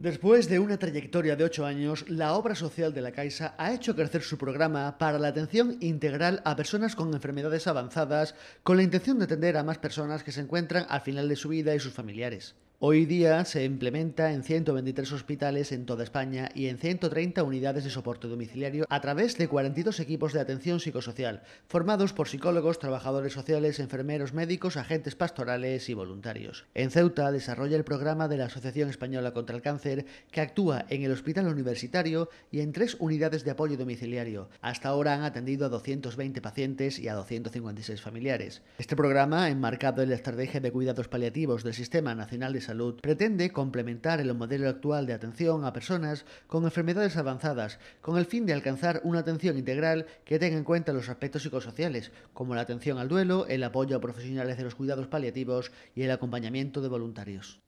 Después de una trayectoria de ocho años, la obra social de la Caixa ha hecho crecer su programa para la atención integral a personas con enfermedades avanzadas, con la intención de atender a más personas que se encuentran al final de su vida y sus familiares. Hoy día se implementa en 123 hospitales en toda España y en 130 unidades de soporte domiciliario a través de 42 equipos de atención psicosocial, formados por psicólogos, trabajadores sociales, enfermeros médicos, agentes pastorales y voluntarios. En Ceuta desarrolla el programa de la Asociación Española contra el Cáncer, que actúa en el Hospital Universitario y en tres unidades de apoyo domiciliario. Hasta ahora han atendido a 220 pacientes y a 256 familiares. Este programa, enmarcado en la Estrategia de Cuidados Paliativos del Sistema Nacional de salud pretende complementar el modelo actual de atención a personas con enfermedades avanzadas, con el fin de alcanzar una atención integral que tenga en cuenta los aspectos psicosociales, como la atención al duelo, el apoyo a profesionales de los cuidados paliativos y el acompañamiento de voluntarios.